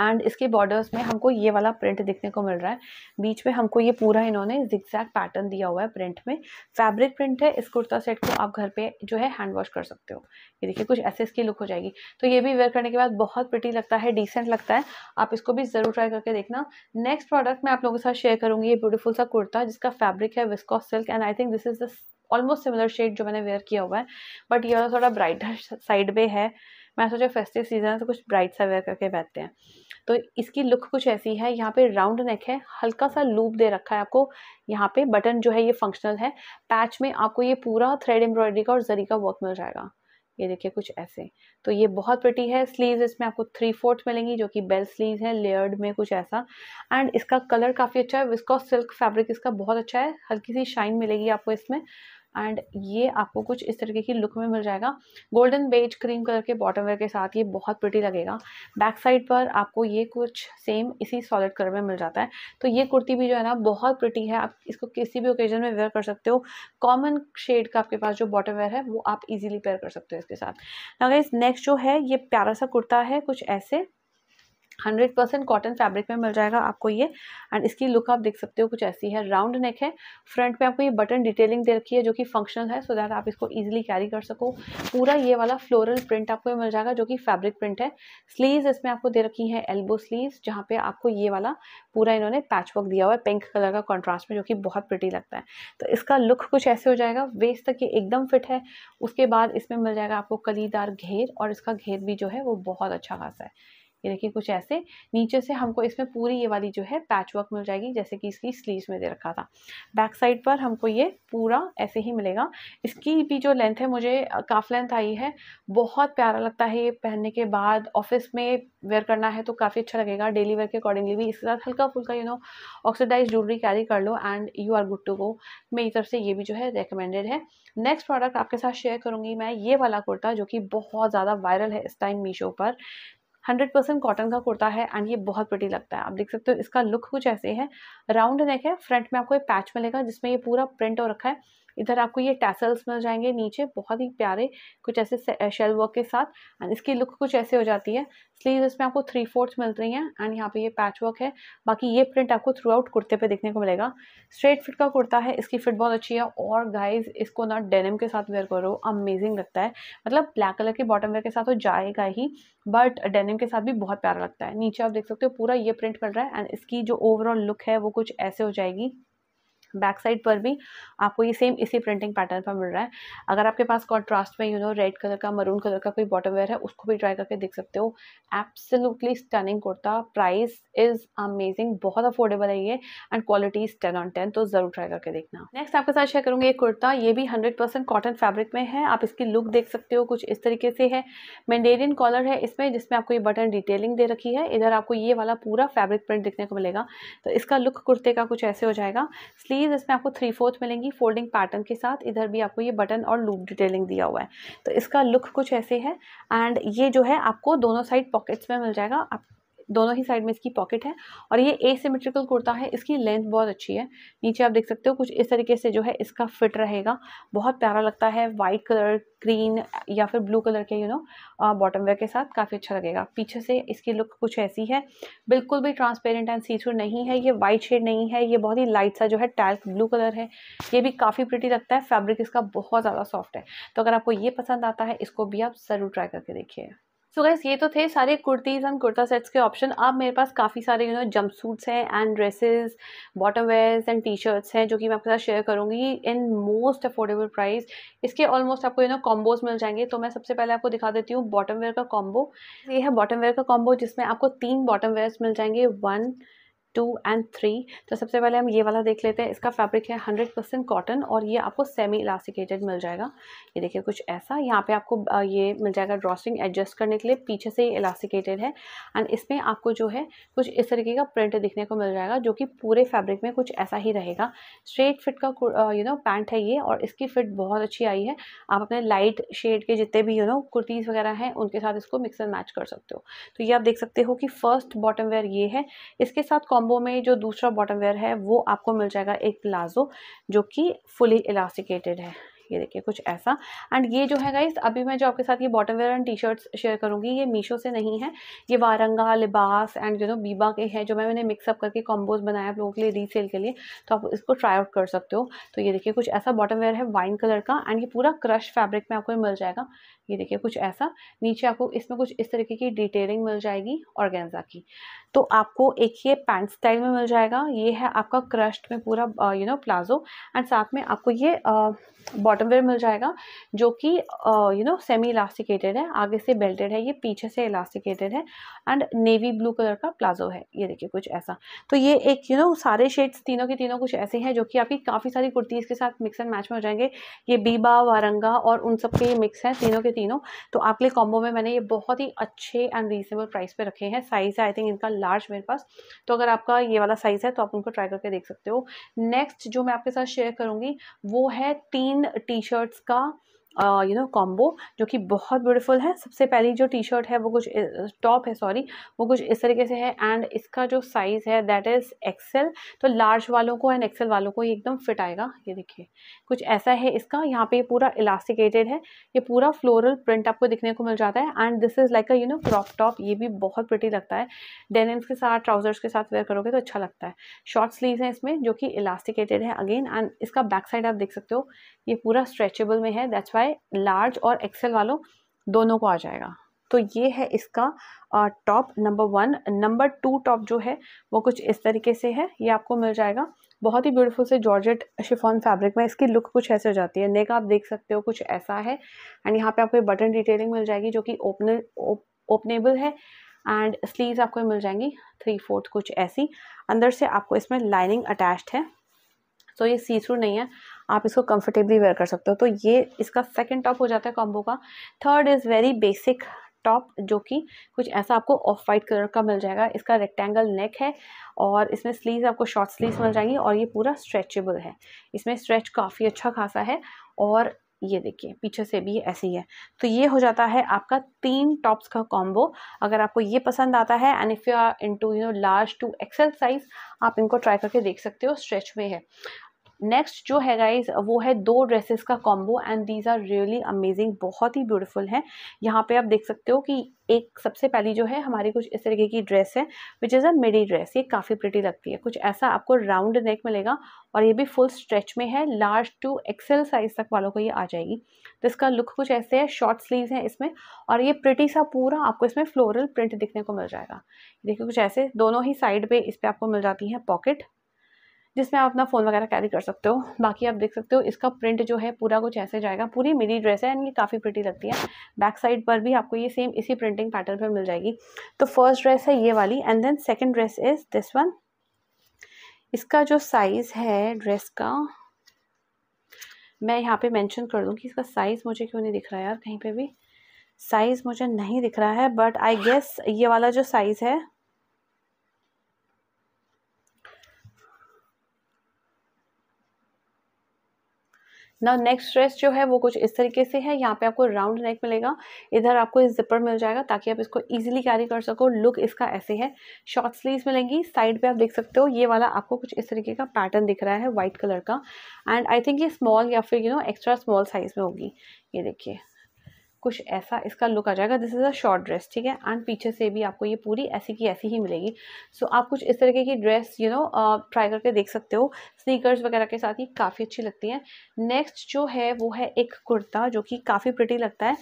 Speaker 1: एंड इसके बॉर्डर्स में हमको ये वाला प्रिंट देखने को मिल रहा है बीच में हमको ये पूरा इन्होंने जिक्जैक पैटर्न दिया हुआ है प्रिंट में फैब्रिक प्रिंट है इस कुर्ता सेट को आप घर पे जो है हैंड वॉश कर सकते हो ये देखिए कुछ ऐसे इसकी लुक हो जाएगी तो ये भी वेयर करने के बाद बहुत प्रिटी लगता है डिसेंट लगता है आप इसको भी ज़रूर ट्राई करके देखना नेक्स्ट प्रोडक्ट मैं आप लोगों के साथ शेयर करूँगी ये ब्यूटीफुल सा कुर्ता जिसका फैब्रिक है viscose silk and I think this is the almost similar shade जो मैंने वेयर किया हुआ है बट ये थोड़ा ब्राइटर साइड पर है मैं सोचा फेस्टिव सीजन तो कुछ ब्राइट सा वेयर करके बैठते हैं तो इसकी लुक कुछ ऐसी है यहाँ पे राउंड नेक है हल्का सा लूप दे रखा है आपको यहाँ पे बटन जो है ये फंक्शनल है पैच में आपको ये पूरा थ्रेड एम्ब्रॉयडरी का और जरी का वर्क मिल जाएगा ये देखिए कुछ ऐसे तो ये बहुत प्रटी है स्लीव इसमें आपको थ्री फोर्थ मिलेंगी जो कि बेल स्लीव है लेयर्ड में कुछ ऐसा एंड इसका कलर काफ़ी अच्छा है विस्कॉस सिल्क फैब्रिक इसका बहुत अच्छा है हल्की सी शाइन मिलेगी आपको इसमें एंड ये आपको कुछ इस तरीके की लुक में मिल जाएगा गोल्डन बेज क्रीम कलर के बॉटम वेयर के साथ ये बहुत प्रिटी लगेगा बैक साइड पर आपको ये कुछ सेम इसी सॉलिड कलर में मिल जाता है तो ये कुर्ती भी जो है ना बहुत प्रिटी है आप इसको किसी भी ओकेजन में वेयर कर सकते हो कॉमन शेड का आपके पास जो बॉटम वेयर है वो आप इजीली पेयर कर सकते हो इसके साथ नाउ नेक्स्ट जो है ये प्यारा सा कुर्ता है कुछ ऐसे हंड्रेड परसेंट कॉटन फैब्रिक में मिल जाएगा आपको ये एंड इसकी लुक आप देख सकते हो कुछ ऐसी है राउंड नेक है फ्रंट पे आपको ये बटन डिटेलिंग दे रखी है जो कि फंक्शनल है सो दैट आप इसको ईजिली कैरी कर सको पूरा ये वाला फ्लोरल प्रिंट आपको मिल जाएगा जो कि फैब्रिक प्रिंट है स्लीव्स इसमें आपको दे रखी है एल्बो स्लीव्स जहाँ पे आपको ये वाला पूरा इन्होंने पैच वर्क दिया हुआ है पिंक कलर का कॉन्ट्रास्ट में जो कि बहुत प्रिटी लगता है तो इसका लुक कुछ ऐसे हो जाएगा वेस्ट तक ये एकदम फिट है उसके बाद इसमें मिल जाएगा आपको कलीदार घेर और इसका घेर भी जो है वो बहुत अच्छा खासा है ये देखिए कुछ ऐसे नीचे से हमको इसमें पूरी ये वाली जो है पैच वर्क मिल जाएगी जैसे कि इसकी स्लीव में दे रखा था बैक साइड पर हमको ये पूरा ऐसे ही मिलेगा इसकी भी जो लेंथ है मुझे काफ़ लेंथ आई है बहुत प्यारा लगता है ये पहनने के बाद ऑफिस में वेयर करना है तो काफ़ी अच्छा लगेगा डेली वेयर के अकॉर्डिंगली भी इसके साथ हल्का फुल्का you know oxidise jewellery carry कर लो and you are good to go मेरी तरफ से ये भी जो है रिकमेंडेड है नेक्स्ट प्रोडक्ट आपके साथ शेयर करूंगी मैं ये वाला कुर्ता जो कि बहुत ज़्यादा वायरल है इस टाइम मीशो पर हंड्रेड परसेंट कॉटन का कुर्ता है एंड ये बहुत प्रटी लगता है आप देख सकते हो इसका लुक कुछ ऐसे है राउंड नेक है फ्रंट में आपको एक पैच मिलेगा जिसमें ये पूरा प्रिंट हो रखा है इधर आपको ये टैसल्स मिल जाएंगे नीचे बहुत ही प्यारे कुछ ऐसे शेल वर्क के साथ एंड इसकी लुक कुछ ऐसे हो जाती है स्लीव इसमें आपको थ्री फोर्थ मिल रही हैं एंड यहाँ पे ये पैच वर्क है बाकी ये प्रिंट आपको थ्रू आउट कुर्ते पे देखने को मिलेगा स्ट्रेट फिट का कुर्ता है इसकी फिट बहुत अच्छी है और गाइज इसको ना डेनिम के साथ वेयर करो अमेजिंग लगता है मतलब ब्लैक कलर के बॉटम वेयर के साथ तो जाएगा ही बट डेनिम के साथ भी बहुत प्यारा लगता है नीचे आप देख सकते हो पूरा ये प्रिंट मिल रहा है एंड इसकी जो ओवरऑल लुक है वो कुछ ऐसे हो जाएगी बैक साइड पर भी आपको ये सेम इसी प्रिंटिंग पैटर्न पर मिल रहा है अगर आपके पास कॉन्ट्रास्ट में यू नो रेड कलर का मरून कलर का कोई बॉटम वेयर है उसको भी ट्राई करके देख सकते हो absolutely stunning kurta price is amazing बहुत अफोर्डेबल है ये and quality is ten on ten तो ज़रूर ट्राई करके देखना नेक्स्ट आपके साथ शेयर करूँगी एक कुर्ता ये भी हंड्रेड परसेंट कॉटन फैब्रिक में है आप इसकी लुक देख सकते हो कुछ इस तरीके से है मैंडेरियन कॉलर है इसमें जिसमें आपको ये बटन डिटेलिंग दे रखी है इधर आपको ये वाला पूरा फैब्रिक प्रिंट देखने को मिलेगा तो इसका लुक कुर्ते का कुछ ऐसे हो जाएगा स्लीव साड़ीज़ इसमें आपको थ्री फोर्थ मिलेंगी फोल्डिंग पैटर्न के साथ इधर भी आपको ये बटन और लूप डिटेलिंग दिया हुआ है तो इसका लुक कुछ ऐसे है एंड ये जो है आपको दोनों साइड पॉकेट्स में मिल जाएगा आप दोनों ही साइड में इसकी पॉकेट है और ये एसिमेट्रिकल कुर्ता है इसकी लेंथ बहुत अच्छी है नीचे आप देख सकते हो कुछ इस तरीके से जो है इसका फिट रहेगा बहुत प्यारा लगता है वाइट कलर ग्रीन या फिर ब्लू कलर के यू नो बॉटम वेयर के साथ काफ़ी अच्छा लगेगा पीछे से इसकी लुक कुछ ऐसी है बिल्कुल भी ट्रांसपेरेंट एंड सी थ्रू नहीं है ये वाइट शेड नहीं है ये बहुत ही लाइट सा जो है टैल्क ब्लू कलर है ये भी काफ़ी प्रिटी लगता है फैब्रिक इसका बहुत ज़्यादा सॉफ्ट है तो अगर आपको ये पसंद आता है इसको भी आप ज़रूर ट्राई करके देखिए सो so गैस ये तो थे सारे कुर्तीज़ एंड कुर्ता सेट्स के ऑप्शन अब मेरे पास काफ़ी सारे यू नो जंप सूट्स हैं and dresses bottom wears and T shirts हैं जो कि मैं आपके साथ शेयर करूँगी इन मोस्ट अफोर्डेबल प्राइस इसके ऑलमोस्ट आपको यू नो कॉम्बोज मिल जाएंगे तो मैं सबसे पहले आपको दिखा देती हूँ बॉटम वेयर का कॉम्बो ये है बॉटम वेयर का कॉम्बो जिसमें आपको तीन बॉटम वेयर्स मिल जाएंगे वन टू एंड थ्री तो सबसे पहले हम ये वाला देख लेते हैं इसका फैब्रिक है हंड्रेड परसेंट कॉटन और ये आपको सेमी इलास्टिकेटेड मिल जाएगा ये देखिए कुछ ऐसा यहाँ पे आपको ये मिल जाएगा ड्रॉस्टिंग एडजस्ट करने के लिए पीछे से ये इलास्टिकेटेड है एंड इसमें आपको जो है कुछ इस तरीके का प्रिंट दिखने को मिल जाएगा जो कि पूरे फैब्रिक में कुछ ऐसा ही रहेगा स्ट्रेट फिट का यू नो पैंट है ये और इसकी फिट बहुत अच्छी आई है आप अपने लाइट शेड के जितने भी यू नो कुर्तीज़ वगैरह हैं उनके साथ इसको मिक्स एंड मैच कर सकते हो तो ये आप देख सकते हो कि फर्स्ट बॉटम वेयर ये है इसके साथ कॉम्बो में जो दूसरा बॉटम वेयर है वो आपको मिल जाएगा एक प्लाजो जो कि फुली इलास्टिकेटेड है ये देखिए कुछ ऐसा एंड ये जो है गाइस अभी मैं जो आपके साथ ये bottom wear and T shirts share करूंगी ये मीशो से नहीं है ये वारंगा लिबास एंड यू नो बीबा के हैं जो मैं मैंने मिक्सअप करके कॉम्बोज बनाया आप लोगों के लिए रीसेल के लिए तो आप इसको ट्राई आउट कर सकते हो तो ये देखिए कुछ ऐसा बॉटम वेयर है वाइन कलर का एंड ये पूरा क्रश फैब्रिक में आपको मिल जाएगा ये देखिए कुछ ऐसा नीचे आपको इसमें कुछ इस तरीके की डिटेलिंग मिल जाएगी और की तो आपको एक ये पैंट स्टाइल में मिल जाएगा ये है आपका क्रश्ड में पूरा यू नो प्लाजो एंड साथ में आपको ये बॉटम बॉटमवेयर मिल जाएगा जो कि यू नो सेमी इलास्टिकेटेड है आगे से बेल्टेड है ये पीछे से इलास्टिकेटेड है एंड नेवी ब्लू कलर का प्लाजो है ये देखिए कुछ ऐसा तो ये एक यू you नो know, सारे शेड्स तीनों के तीनों कुछ ऐसे हैं जो कि आपकी काफ़ी सारी कुर्तीज़ के साथ मिक्स एंड मैच में हो जाएंगे ये बीबा वारंगा और उन सब के मिक्स हैं तीनों के तीनों तो आपके कॉम्बो में मैंने ये बहुत ही अच्छे एंड रीजनेबल प्राइस पर रखे हैं साइज़ है आई थिंक इनका लार्ज मेरे पास तो अगर आपका ये वाला साइज़ है तो आप उनको ट्राई करके देख सकते हो नेक्स्ट जो मैं आपके साथ शेयर करूँगी वो है तीन टी शर्ट्स का यू नो कॉम्बो जो कि बहुत ब्यूटीफुल है सबसे पहली जो टी शर्ट है वो कुछ टॉप है सॉरी वो कुछ इस तरीके से है एंड इसका जो साइज़ है दैट इज़ एक्सेल तो लार्ज वालों को एंड एक्सेल वालों को ये एकदम फिट आएगा ये देखिए कुछ ऐसा है इसका यहाँ पे पूरा इलास्टिकेटेड है ये पूरा फ्लोरल प्रिंट आपको दिखने को मिल जाता है and this is like a you know crop top ये भी बहुत प्रिटी लगता है डेनिम्स के साथ ट्राउजर्स के साथ वेयर करोगे तो अच्छा लगता है शॉर्ट स्लीव हैं इसमें जो कि इलास्टिकेटेड है अगेन एंड इसका बैक साइड आप देख सकते हो ये पूरा स्ट्रेचेबल में है दैट्स वाई बाय लार्ज और एक्सेल वालों दोनों को आ जाएगा तो ये है इसका top number one number two top जो है वो कुछ इस तरीके से है ये आपको मिल जाएगा बहुत ही ब्यूटीफुल से जॉर्जेट शिफॉन फैब्रिक में इसकी लुक कुछ ऐसे हो जाती है नेक आप देख सकते हो कुछ ऐसा है एंड यहाँ पे आपको ये बटन डिटेलिंग मिल जाएगी जो कि ओपनर ओपनेबल है एंड स्लीव्स आपको मिल जाएंगी थ्री फोर्थ कुछ ऐसी अंदर से आपको इसमें लाइनिंग अटैच्ड है सो so ये सी थ्रू नहीं है आप इसको कंफर्टेबली वेयर कर सकते हो तो ये इसका सेकेंड टॉप हो जाता है कॉम्बो का third is very basic top जो कि कुछ ऐसा आपको ऑफ वाइट कलर का मिल जाएगा इसका रेक्टेंगल नेक है और इसमें स्लीव्स आपको शॉर्ट स्लीव्स मिल जाएंगी और ये पूरा स्ट्रेचेबल है इसमें स्ट्रेच काफ़ी अच्छा खासा है और ये देखिए पीछे से भी ऐसे ही है तो ये हो जाता है आपका तीन टॉप्स का कॉम्बो अगर आपको ये पसंद आता है and if you are into you know large to XL size आप इनको ट्राई करके देख सकते हो स्ट्रेच में है नेक्स्ट जो है गाइज वो है दो ड्रेसेस का combo and these are really amazing बहुत ही ब्यूटीफुल हैं यहाँ पे आप देख सकते हो कि एक सबसे पहली जो है हमारी कुछ इस तरीके की ड्रेस है which is a midi dress ये काफ़ी प्रिटी लगती है कुछ ऐसा आपको राउंड नेक मिलेगा और ये भी फुल स्ट्रेच में है लार्ज टू एक्सेल साइज तक वालों को ये आ जाएगी तो इसका लुक कुछ ऐसे है शॉर्ट स्लीव हैं इसमें और ये प्रिटी सा पूरा आपको इसमें फ्लोरल प्रिंट दिखने को मिल जाएगा देखिए कुछ ऐसे दोनों ही साइड पे इस पर आपको मिल जाती है पॉकेट जिसमें आप अपना फ़ोन वगैरह कैरी कर सकते हो बाकी आप देख सकते हो इसका प्रिंट जो है पूरा कुछ ऐसे जाएगा पूरी मिनी ड्रेस है एंड ये काफ़ी प्रिटी लगती है बैक साइड पर भी आपको ये सेम इसी प्रिंटिंग पैटर्न पर मिल जाएगी तो फर्स्ट ड्रेस है ये वाली and then second dress is this one इसका जो साइज़ है ड्रेस का मैं यहाँ पे मेंशन कर दूँ कि इसका साइज़ मुझे क्यों नहीं दिख रहा है यार कहीं पे भी साइज़ मुझे नहीं दिख रहा है बट आई गेस ये वाला जो साइज़ है ना नेक्स्ट ड्रेस जो है वो कुछ इस तरीके से है यहाँ पे आपको राउंड नेक मिलेगा इधर आपको इस जिपर मिल जाएगा ताकि आप इसको इजीली कैरी कर सको लुक इसका ऐसे है शॉर्ट स्लीव्स मिलेंगी साइड पे आप देख सकते हो ये वाला आपको कुछ इस तरीके का पैटर्न दिख रहा है वाइट कलर का एंड आई थिंक ये स्मॉल या फिर you know extra small size में होगी ये देखिए कुछ ऐसा इसका लुक आ जाएगा this is a short dress ठीक है एंड पीछे से भी आपको ये पूरी ऐसी की ऐसी ही मिलेगी सो so, आप कुछ इस तरीके की ड्रेस यू नो ट्राई करके देख सकते हो स्नीकर्स वगैरह के साथ ये काफ़ी अच्छी लगती हैं नेक्स्ट जो है वो है एक कुर्ता जो कि काफ़ी प्रिटी लगता है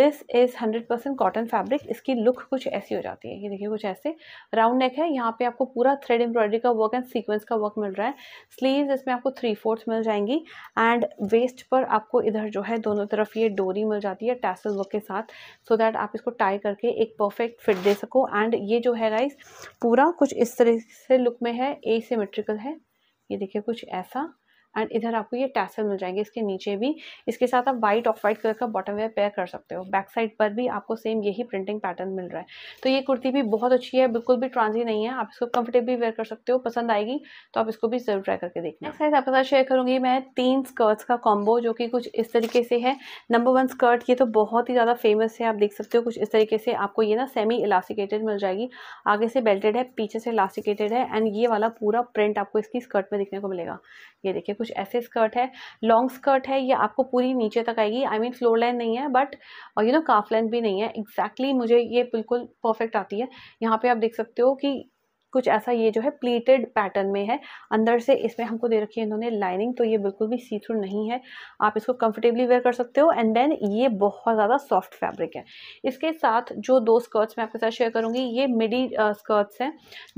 Speaker 1: this is hundred percent cotton fabric इसकी लुक कुछ ऐसी हो जाती है ये देखिए कुछ ऐसे राउंड नेक है यहाँ पे आपको पूरा थ्रेड एम्ब्रॉयडरी का वर्क एंड सीक्वेंस का वर्क मिल रहा है स्लीव इसमें आपको थ्री फोर्थ मिल जाएंगी एंड वेस्ट पर आपको इधर जो है दोनों तरफ ये डोरी मिल जाती है टैसल वर्क के साथ सो so दैट आप इसको टाई करके एक परफेक्ट फिट दे सको एंड ये जो है राइस पूरा कुछ इस तरह से लुक में है ए है ये देखिए कुछ ऐसा एंड इधर आपको ये टैसल मिल जाएंगे इसके नीचे भी इसके साथ आप वाइट ऑफ वाइट कलर का बॉटम वेयर पेयर कर सकते हो बैक साइड पर भी आपको सेम यही प्रिंटिंग पैटर्न मिल रहा है तो ये कुर्ती भी बहुत अच्छी है बिल्कुल भी ट्रांजी नहीं है आप इसको कंफर्टेबली वेयर कर सकते हो पसंद आएगी तो आप इसको भी जरूर ट्राई करके देखना नेक्स्ट साइज आपके साथ शेयर करूंगी मैं तीन स्कर्ट्स का कॉम्बो जो कि कुछ इस तरीके से है नंबर वन स्कर्ट ये तो बहुत ही ज़्यादा फेमस है आप देख सकते हो कुछ इस तरीके से आपको ये ना सेमी इलास्टिकेटेड मिल जाएगी आगे से बेल्टेड है पीछे से इलास्टिकेटेड है एंड ये वाला पूरा प्रिंट आपको इसकी स्कर्ट में देखने को मिलेगा ये देखिए कुछ ऐसे स्कर्ट है लॉन्ग स्कर्ट है ये आपको पूरी नीचे तक आएगी आई मीन फ्लोर लेंथ नहीं है but you know calf length भी नहीं है एग्जैक्टली exactly मुझे ये बिल्कुल परफेक्ट आती है यहाँ पे आप देख सकते हो कि कुछ ऐसा ये जो है प्लीटेड पैटर्न में है अंदर से इसमें हमको दे रखी है इन्होंने लाइनिंग तो ये बिल्कुल भी सी थ्रू नहीं है आप इसको कंफर्टेबली वेयर कर सकते हो एंड देन ये बहुत ज़्यादा सॉफ्ट फैब्रिक है इसके साथ जो दो स्कर्ट्स मैं आपके साथ शेयर करूँगी ये मिडी स्कर्ट्स हैं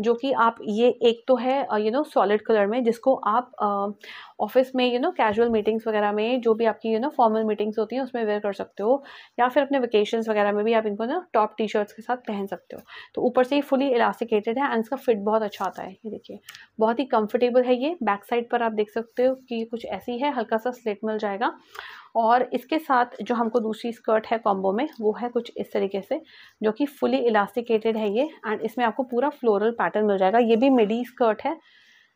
Speaker 1: जो कि आप ये एक तो है यू नो सॉलिड कलर में जिसको आप ऑफिस में यू नो कैजुअल मीटिंग्स वगैरह में जो भी आपकी यू नो फॉर्मल मीटिंग्स होती हैं उसमें वेयर कर सकते हो या फिर अपने वेकेशंस वगैरह में भी आप इनको ना टॉप टी शर्ट्स के साथ पहन सकते हो तो ऊपर से ही फुली इलास्टिकेटेड है एंड इसका फिट बहुत अच्छा आता है ये देखिए बहुत ही कंफर्टेबल है ये बैक साइड पर आप देख सकते हो कि कुछ ऐसी है हल्का सा स्लेट मिल जाएगा और इसके साथ जो हमको दूसरी स्कर्ट है कॉम्बो में वो है कुछ इस तरीके से जो कि फुली इलास्टिकेटेड है ये एंड इसमें आपको पूरा फ्लोरल पैटर्न मिल जाएगा ये भी मिडी स्कर्ट है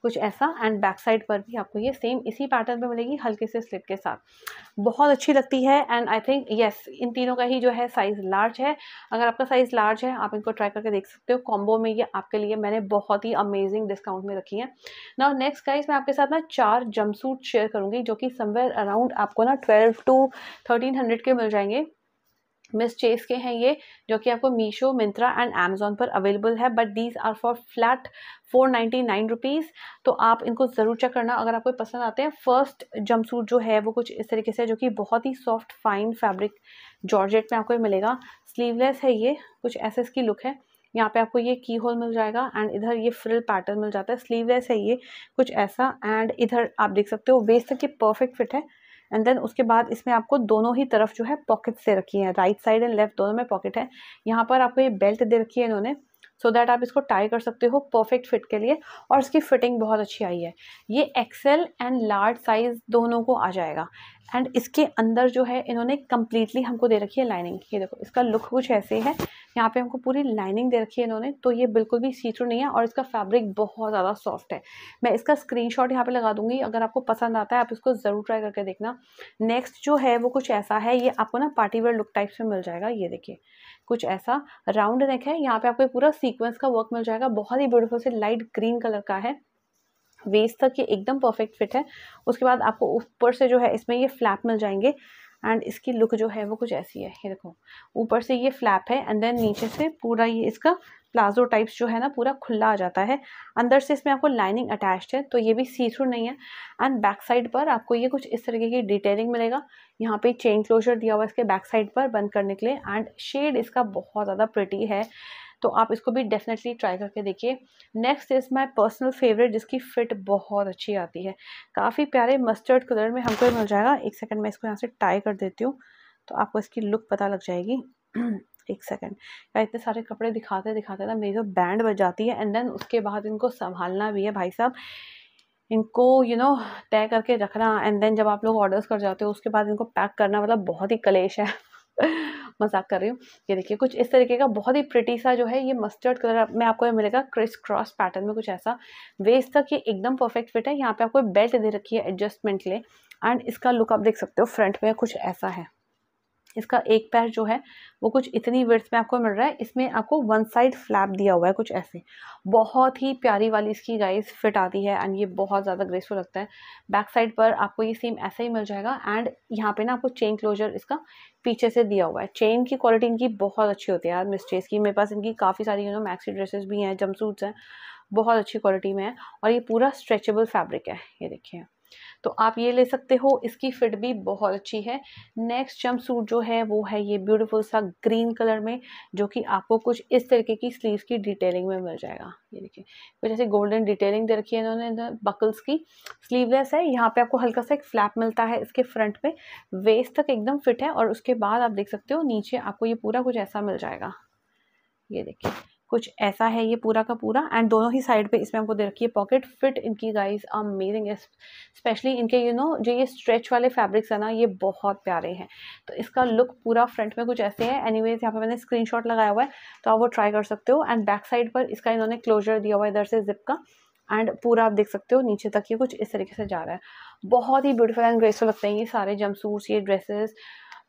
Speaker 1: कुछ ऐसा एंड बैक साइड पर भी आपको ये सेम इसी पैटर्न में मिलेगी हल्के से स्लिप के साथ बहुत अच्छी लगती है एंड आई थिंक येस इन तीनों का ही जो है साइज़ लार्ज है अगर आपका साइज़ लार्ज है आप इनको ट्राई करके देख सकते हो कॉम्बो में ये आपके लिए मैंने बहुत ही अमेजिंग डिस्काउंट में रखी है ना नेक्स्ट गाइज मैं आपके साथ ना चार जम्प शेयर करूँगी जो कि समवेयर अराउंड आपको ना ट्वेल्व टू थर्टीन हंड्रेड के मिल जाएंगे मिस चेस के हैं ये जो कि आपको मीशो मिंत्रा एंड अमेजोन पर अवेलेबल है but these are for flat four ninety nine rupees तो आप इनको ज़रूर चेक करना अगर आपको पसंद आते हैं फर्स्ट जम्पसूट जो है वो कुछ इस तरीके से जो कि बहुत ही सॉफ्ट फाइन फैब्रिक जॉर्जेट में आपको मिलेगा स्लीवलेस है ये कुछ ऐसे इसकी लुक है यहाँ पे आपको ये की होल मिल जाएगा एंड इधर ये फ्रिल पैटर्न मिल जाता है स्लीवलेस है ये कुछ ऐसा एंड इधर आप देख सकते हो वेस्ट तक ये परफेक्ट फिट है एंड देन उसके बाद इसमें आपको दोनों ही तरफ जो है पॉकेट से रखी है राइट साइड एंड लेफ्ट दोनों में पॉकेट है यहाँ पर आपको ये बेल्ट दे रखी है इन्होंने सो so दैट आप इसको टाई कर सकते हो परफेक्ट फिट के लिए और इसकी फिटिंग बहुत अच्छी आई है ये एक्सेल एंड लार्ज साइज़ दोनों को आ जाएगा एंड इसके अंदर जो है इन्होंने कम्प्लीटली हमको दे रखी है लाइनिंग ये देखो इसका लुक कुछ ऐसे है यहाँ पे हमको पूरी लाइनिंग दे रखी है इन्होंने तो ये बिल्कुल भी सीथ्रू नहीं है और इसका फैब्रिक बहुत ज़्यादा सॉफ्ट है मैं इसका स्क्रीनशॉट यहाँ पे लगा दूंगी अगर आपको पसंद आता है आप इसको ज़रूर ट्राई करके देखना नेक्स्ट जो है वो कुछ ऐसा है ये आपको ना पार्टीवेयर लुक टाइप से मिल जाएगा ये देखिए कुछ ऐसा राउंड नेक है यहाँ पे आपको पूरा सीक्वेंस का वर्क मिल जाएगा बहुत ही ब्यूटीफुल से लाइट ग्रीन कलर का है वेस्ट तक ये एकदम परफेक्ट फिट है उसके बाद आपको ऊपर से जो है इसमें ये फ्लैप मिल जाएंगे एंड इसकी लुक जो है वो कुछ ऐसी है ये देखो ऊपर से ये फ्लैप है एंड देन नीचे से पूरा ये इसका प्लाजो टाइप्स जो है ना पूरा खुला आ जाता है अंदर से इसमें आपको लाइनिंग अटैच्ड है तो ये भी सी थ्रू नहीं है एंड बैक साइड पर आपको ये कुछ इस तरीके की डिटेलिंग मिलेगा यहाँ पे चेन क्लोजर दिया हुआ है इसके बैक साइड पर बंद करने के लिए एंड शेड इसका बहुत ज़्यादा प्रिटी है तो आप इसको भी डेफिनेटली ट्राई करके देखिए next is my personal favourite जिसकी फ़िट बहुत अच्छी आती है काफ़ी प्यारे मस्टर्ड कलर में हमको मिल जाएगा एक सेकेंड मैं इसको यहाँ से टाई कर देती हूँ तो आपको इसकी लुक पता लग जाएगी <clears throat> एक सेकेंड या इतने सारे कपड़े दिखाते दिखाते ना मेरी तो बैंड बज जाती है एंड देन उसके बाद इनको संभालना भी है भाई साहब इनको यू नो तय करके रखना एंड देन जब आप लोग ऑर्डर्स कर जाते हो उसके बाद इनको पैक करना मतलब बहुत ही कलेश है <laughs> मजाक कर रही हूँ ये देखिए कुछ इस तरीके का बहुत ही प्रिटी सा जो है ये मस्टर्ड कलर में आपको ये मिलेगा क्रिस क्रॉस पैटर्न में कुछ ऐसा वेस्ट तक ये एकदम परफेक्ट फिट है यहाँ पे आपको बेल्ट दे रखी है एडजस्टमेंट लिए एंड इसका लुक आप देख सकते हो फ्रंट में कुछ ऐसा है इसका एक पैर जो है वो कुछ इतनी विर्थ में आपको मिल रहा है इसमें आपको वन साइड फ्लैप दिया हुआ है कुछ ऐसे बहुत ही प्यारी वाली इसकी गाइस फिट आती है एंड ये बहुत ज़्यादा ग्रेसफुल लगता है बैक साइड पर आपको ये सेम ऐसा ही मिल जाएगा एंड यहाँ पे ना आपको चेन क्लोजर इसका पीछे से दिया हुआ है चेन की क्वालिटी इनकी बहुत अच्छी होती है यार चेज़ की मेरे पास इनकी काफ़ी सारी यू नो मैक्सी ड्रेसेस भी हैं जम सूट्स हैं बहुत अच्छी क्वालिटी में है और ये पूरा स्ट्रेचेबल फैब्रिक है ये देखिए तो आप ये ले सकते हो इसकी फिट भी बहुत अच्छी है नेक्स्ट जम सूट जो है वो है ये ब्यूटीफुल सा ग्रीन कलर में जो कि आपको कुछ इस तरीके की स्लीव्स की डिटेलिंग में मिल जाएगा ये देखिए कुछ ऐसे गोल्डन डिटेलिंग दे रखी है इन्होंने बकल्स की स्लीवलेस है यहाँ पे आपको हल्का सा एक फ्लैप मिलता है इसके फ्रंट पे वेस्ट तक एकदम फिट है और उसके बाद आप देख सकते हो नीचे आपको ये पूरा कुछ ऐसा मिल जाएगा ये देखिए कुछ ऐसा है ये पूरा का पूरा एंड दोनों ही साइड पे इसमें हमको दे रखी है पॉकेट फिट इनकी गाइस अमेजिंग है स्पेशली इनके यू you नो know, जो ये स्ट्रेच वाले फैब्रिक्स है ना ये बहुत प्यारे हैं तो इसका लुक पूरा फ्रंट में कुछ ऐसे है एनी वेज यहाँ पर मैंने स्क्रीन लगाया हुआ है तो आप वो ट्राई कर सकते हो एंड बैक साइड पर इसका इन्होंने क्लोजर दिया हुआ है इधर से जिप का एंड पूरा आप देख सकते हो नीचे तक ये कुछ इस तरीके से जा रहा है बहुत ही ब्यूटीफुल एंड ग्रेसफुल लगते हैं ये सारे जमसूट्स ये ड्रेसेस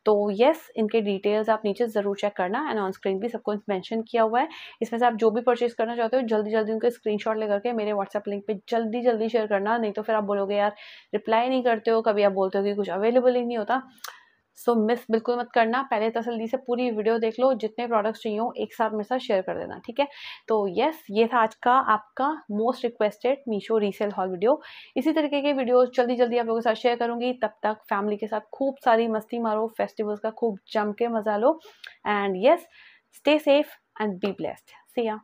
Speaker 1: तो येस इनके डिटेल्स आप नीचे ज़रूर चेक करना एंड ऑन स्क्रीन भी सबको मैंशन किया हुआ है इसमें से आप जो भी परचेज करना चाहते हो जल्दी जल्दी उनके स्क्रीन शॉट लेकर के मेरे व्हाट्सअप लिंक पर जल्दी जल्दी शेयर करना नहीं तो फिर आप बोलोगे यार रिप्लाई नहीं करते हो कभी आप बोलते हो कि कुछ अवेलेबल ही नहीं होता सो मिस बिल्कुल मत करना पहले तसल्ली से पूरी वीडियो देख लो जितने प्रोडक्ट्स चाहिए हो एक साथ मेरे साथ शेयर कर देना ठीक है तो येस ये था आज का आपका most requested Meesho resell haul video इसी तरीके के वीडियोस जल्दी जल्दी आप लोगों के साथ शेयर करूंगी तब तक फैमिली के साथ खूब सारी मस्ती मारो फेस्टिवल्स का खूब जम के मज़ा लो and yes stay safe and be blessed see या